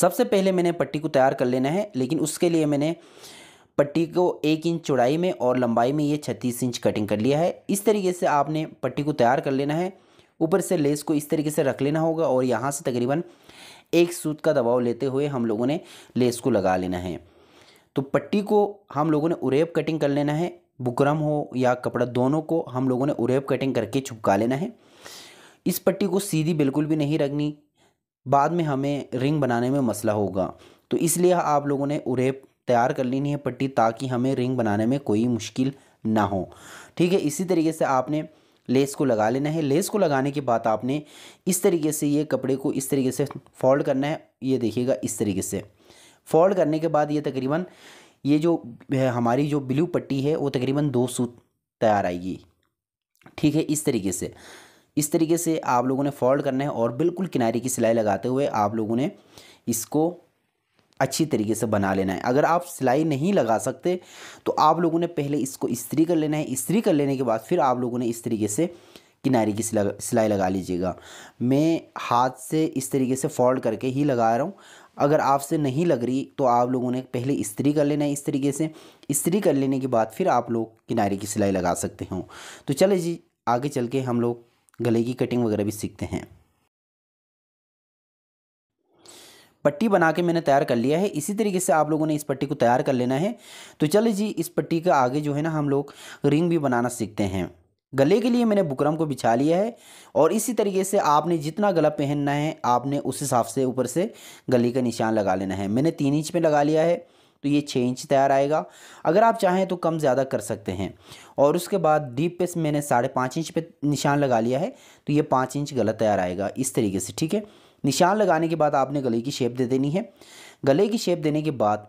सबसे पहले मैंने पट्टी को तैयार कर लेना है लेकिन उसके लिए मैंने पट्टी को एक इंच चौड़ाई में और लंबाई में ये छत्तीस इंच कटिंग कर लिया है इस तरीके से आपने पट्टी को तैयार कर लेना है ऊपर से लेस को इस तरीके से रख लेना होगा और यहाँ से तकरीबन एक सूत का दबाव लेते हुए हम लोगों ने लेस को लगा लेना है तो पट्टी को हम लोगों ने उरेब कटिंग कर लेना है बुकरम हो या कपड़ा दोनों को हम लोगों ने उरेब कटिंग करके छुपका लेना है इस पट्टी को सीधी बिल्कुल भी नहीं रखनी बाद में हमें रिंग बनाने में मसला होगा तो इसलिए आप लोगों ने उरेप तैयार कर लेनी है पट्टी ताकि हमें रिंग बनाने में कोई मुश्किल ना हो ठीक है इसी तरीके से आपने लेस को लगा लेना है लेस को लगाने के बाद आपने इस तरीके से ये कपड़े को इस तरीके से फोल्ड करना है ये देखिएगा इस तरीके से फोल्ड करने के बाद ये तकरीबन ये जो हमारी जो ब्लू पट्टी है वो तकरीबन दो सूत तैयार आएगी ठीक है इस तरीके से इस तरीके से आप लोगों ने फोल्ड करना है और बिल्कुल किनारे की सिलाई लगाते हुए आप लोगों ने इसको अच्छी तरीके से बना लेना है अगर आप सिलाई नहीं लगा सकते तो आप लोगों ने पहले इसको इस्त्री कर लेना है इस्त्री कर लेने के बाद फिर आप लोगों ने इस तरीके से किनारे की सिलाई लगा लीजिएगा मैं हाथ से इस तरीके से फोल्ड करके ही लगा रहा हूँ अगर आपसे नहीं लग रही तो आप लोगों ने पहले इस्त्री कर लेना है इस तरीके से इस्त्री कर लेने के बाद फिर आप लोग किनारे की सिलाई लगा सकते हो तो चले जी आगे चल के हम लोग गले की कटिंग वगैरह भी सीखते हैं पट्टी बना के मैंने तैयार कर लिया है इसी तरीके से आप लोगों ने इस पट्टी को तैयार कर लेना है तो चलिए जी इस पट्टी का आगे जो है ना हम लोग रिंग भी बनाना सीखते हैं गले के लिए मैंने बुकरम को बिछा लिया है और इसी तरीके से आपने जितना गला पहनना है आपने उस हिसाब से ऊपर से गले का निशान लगा लेना है मैंने तीन इंच में लगा लिया है तो ये छः इंच तैयार आएगा अगर आप चाहें तो कम ज़्यादा कर सकते हैं और उसके बाद डीप पे मैंने साढ़े पाँच इंच पे निशान लगा लिया है तो ये पाँच इंच गला तैयार आएगा इस तरीके से ठीक है निशान लगाने के बाद आपने गले की शेप दे देनी है गले की शेप देने के बाद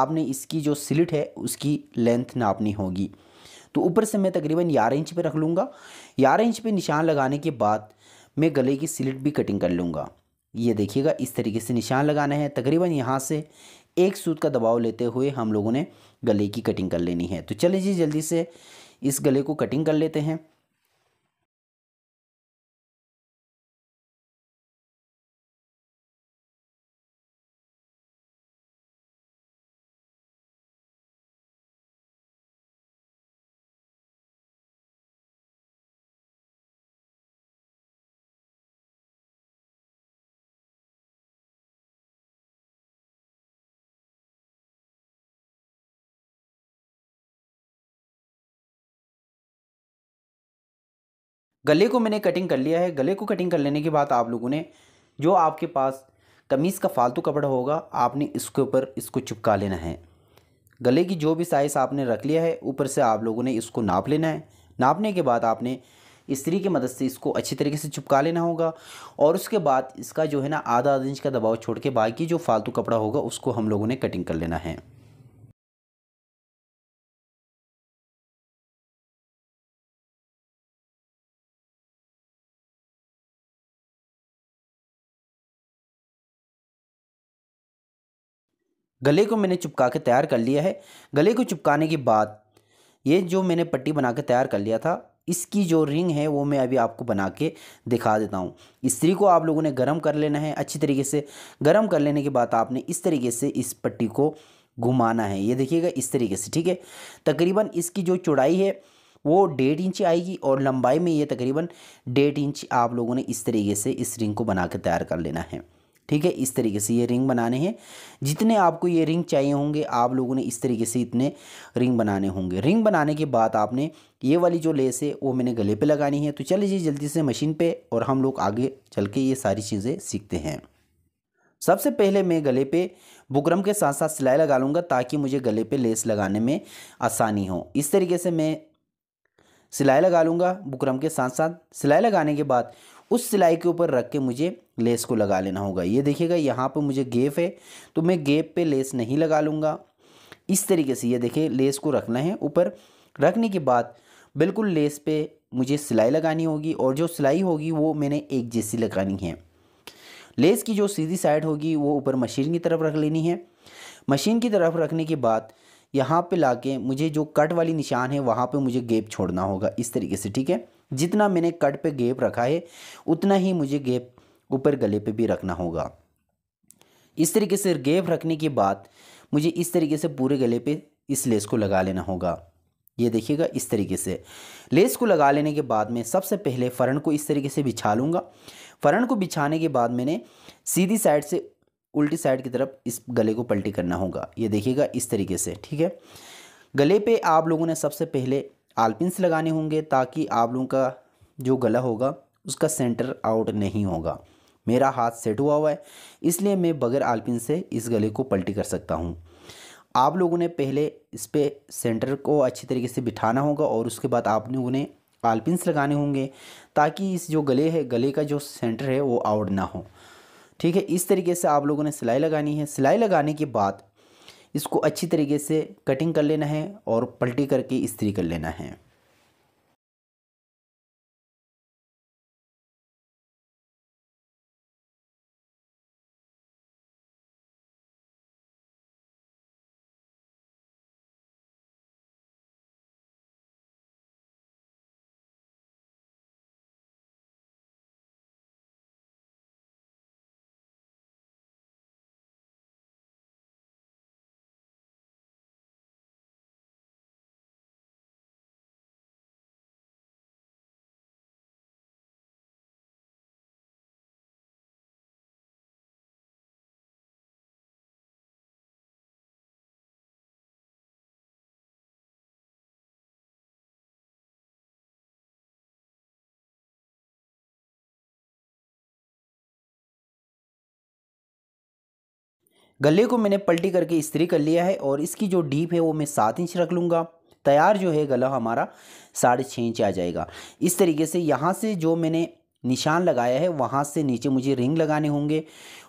आपने इसकी जो स्लिट है उसकी लेंथ नापनी होगी तो ऊपर से मैं तकरीबन ग्यारह इंच पर रख लूँगा ग्यारह इंच पर निशान लगाने के बाद मैं गले की स्लिट भी कटिंग कर लूँगा ये देखिएगा इस तरीके से निशान लगाना है तकरीबन यहाँ से एक सूत का दबाव लेते हुए हम लोगों ने गले की कटिंग कर लेनी है तो चलिए जी जल्दी से इस गले को कटिंग कर लेते हैं गले को मैंने कटिंग कर लिया है गले को कटिंग कर लेने के बाद आप लोगों ने जो आपके पास कमीज़ का फालतू कपड़ा होगा आपने इसके ऊपर इसको चिपका लेना है गले की जो भी साइज़ आपने रख लिया है ऊपर से आप लोगों ने इसको नाप लेना है नापने के बाद आपने स्त्री की मदद से इसको अच्छी तरीके से चिपका लेना होगा और उसके बाद इसका जो है ना आधा आधा इंच का दबाव छोड़ के बाकी जो फालतू कपड़ा होगा उसको हम लोगों ने कटिंग कर लेना है गले को मैंने चिपका के तैयार कर लिया है गले को चिपकाने के बाद ये जो मैंने पट्टी बना के तैयार कर लिया था इसकी जो रिंग है वो मैं अभी आपको बना के दिखा देता हूँ इस्त्री को आप लोगों ने गर्म कर लेना है अच्छी तरीके से गर्म कर लेने के बाद आपने इस तरीके से इस पट्टी को घुमाना है ये देखिएगा इस तरीके से ठीक है तकरीबन इसकी जो चौड़ाई है वो डेढ़ इंच आएगी और लंबाई में ये तकरीबन डेढ़ इंच आप लोगों ने इस तरीके से इस रिंग को बना के तैयार कर लेना है ठीक है इस तरीके से ये रिंग बनाने हैं जितने आपको ये रिंग चाहिए होंगे आप लोगों ने इस तरीके से इतने रिंग बनाने होंगे रिंग बनाने के बाद आपने ये वाली जो लेस है वो मैंने गले पे लगानी है तो चलिए जल्दी से मशीन पे और हम लोग आगे चल के ये सारी चीज़ें सीखते हैं सबसे पहले मैं गले पे बुकरम के साथ साथ सिलाई लगा लूँगा ताकि मुझे गले पे लेस लगाने में आसानी हो इस तरीके से मैं सिलाई लगा लूँगा बुकरम के साथ साथ सिलाई लगाने के बाद उस सिलाई के ऊपर रख के मुझे लेस को लगा लेना होगा ये देखिएगा यहाँ पर मुझे गेप है तो मैं गेप पर लेस नहीं लगा लूँगा इस तरीके से ये देखिए लेस को रखना है ऊपर रखने के बाद बिल्कुल लेस पे मुझे सिलाई लगानी होगी और जो सिलाई होगी वो मैंने एक जैसी लगानी है लेस की जो सीधी साइड होगी वो ऊपर मशीन की तरफ रख लेनी है मशीन की तरफ रखने के बाद यहाँ पे लाके मुझे जो कट वाली निशान है वहाँ पे मुझे गेप छोड़ना होगा इस तरीके से ठीक है जितना मैंने कट पे गेप रखा है उतना ही मुझे गेप ऊपर गले पे भी रखना होगा इस तरीके से गेप रखने के बाद मुझे इस तरीके से पूरे गले पे इस लेस को लगा लेना होगा ये देखिएगा इस तरीके से लेस को लगा लेने के बाद में सबसे पहले फ़रन को इस तरीके से बिछा लूँगा फ़रन को बिछाने के बाद मैंने सीधी साइड से उल्टी साइड की तरफ इस गले को पलटी करना होगा ये देखिएगा इस तरीके से ठीक है गले पे आप लोगों ने सबसे पहले आलपिंस लगाने होंगे ताकि आप लोगों का जो गला होगा उसका सेंटर आउट नहीं होगा मेरा हाथ सेट हुआ हुआ है इसलिए मैं बगैर आलपिन से इस गले को पलटी कर सकता हूँ आप लोगों ने पहले इस पर सेंटर को अच्छी तरीके से बिठाना होगा और उसके बाद आप लोगों ने आलपिन्स लगाने होंगे ताकि इस जो गले है गले का जो सेंटर है वो आउट ना हो ठीक है इस तरीके से आप लोगों ने सिलाई लगानी है सिलाई लगाने के बाद इसको अच्छी तरीके से कटिंग कर लेना है और पलटी करके इस्त्री कर लेना है गले को मैंने पलटी करके इस्त्री कर लिया है और इसकी जो डीप है वो मैं सात इंच रख लूँगा तैयार जो है गला हमारा साढ़े छः इंच आ जाएगा इस तरीके से यहाँ से जो मैंने निशान लगाया है वहाँ से नीचे मुझे रिंग लगाने होंगे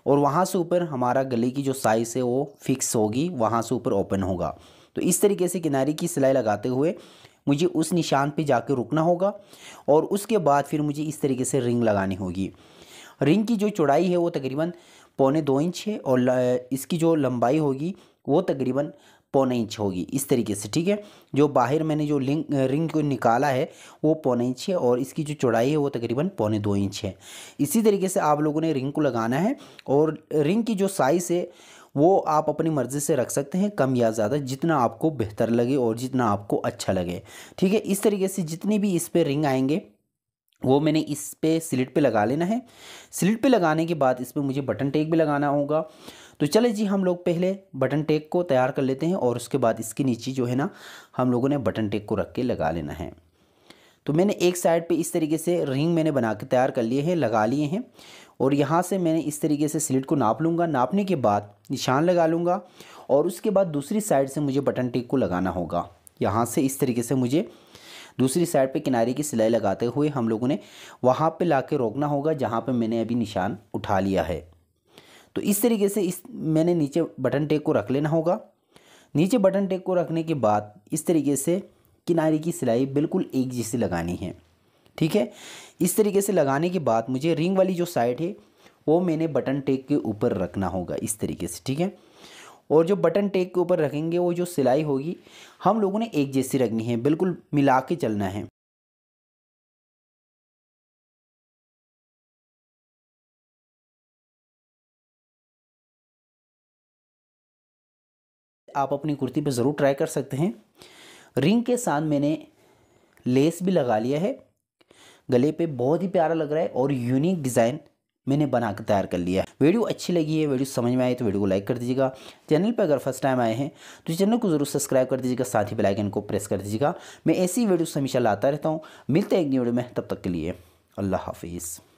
और वहाँ से ऊपर हमारा गले की जो साइज़ है वो फिक्स होगी वहाँ से ऊपर ओपन होगा तो इस तरीके से किनारे की सिलाई लगाते हुए मुझे उस निशान पे जाकर रुकना होगा और उसके बाद फिर मुझे इस तरीके से रिंग लगानी होगी रिंग की जो चौड़ाई है वो तकरीबन पौने दो इंच है और इसकी जो लंबाई होगी वो तकरीबन पौने इंच होगी इस तरीके से ठीक है जो बाहर मैंने जो लिंक रिंग को निकाला है वो पौने इंच है और इसकी जो चौड़ाई है वो तकरीबन पौने दो इंच है इसी तरीके से आप लोगों ने रिंग को लगाना है और रिंग की जो साइज़ है वो आप अपनी मर्ज़ी से रख सकते हैं कम या ज़्यादा जितना आपको बेहतर लगे और जितना आपको अच्छा लगे ठीक है इस तरीके से जितनी भी इस पर रिंग आएंगे वो मैंने इस पे स्लिट पे लगा लेना है स्लिट पे लगाने के बाद इस पर मुझे बटन टेक भी लगाना होगा तो चले जी हम लोग पहले बटन टेक को तैयार कर लेते हैं और उसके बाद इसके नीचे जो है ना हम लोगों ने बटन टेक को रख के लगा लेना है तो मैंने एक साइड पे इस तरीके से रिंग मैंने बना के तैयार कर लिए हैं लगा लिए हैं और यहाँ से मैंने इस तरीके से स्लिट को नाप लूँगा नापने के बाद निशान लगा लूँगा और उसके बाद दूसरी साइड से मुझे बटन टेक को लगाना होगा यहाँ से इस तरीके से मुझे दूसरी साइड पे किनारे की सिलाई लगाते हुए हम लोगों ने वहाँ पे ला के रोकना होगा जहाँ पे मैंने अभी निशान उठा लिया है तो इस तरीके से इस मैंने नीचे बटन टेक को रख लेना होगा नीचे बटन टेक को रखने के बाद इस तरीके से किनारे की सिलाई बिल्कुल एक जैसी लगानी है ठीक है इस तरीके से लगाने के बाद मुझे रिंग वाली जो साइड है वो मैंने बटन टेक के ऊपर रखना होगा इस तरीके से ठीक है और जो बटन टेक के ऊपर रखेंगे वो जो सिलाई होगी हम लोगों ने एक जैसी रखनी है बिल्कुल मिला के चलना है आप अपनी कुर्ती पे ज़रूर ट्राई कर सकते हैं रिंग के साथ मैंने लेस भी लगा लिया है गले पे बहुत ही प्यारा लग रहा है और यूनिक डिज़ाइन मैंने बना कर तैयार कर लिया है वीडियो अच्छी लगी है वीडियो समझ में आई तो वीडियो को लाइक कर दीजिएगा चैनल पर अगर फर्स्ट टाइम आए हैं तो चैनल को जरूर सब्सक्राइब कर दीजिएगा साथ ही बेलाइकन को प्रेस कर दीजिएगा मैं ऐसी वीडियो हमेशा लाता रहता हूँ मिलते हैं एक वीडियो में तब तक के लिए अल्लाह हाफिज़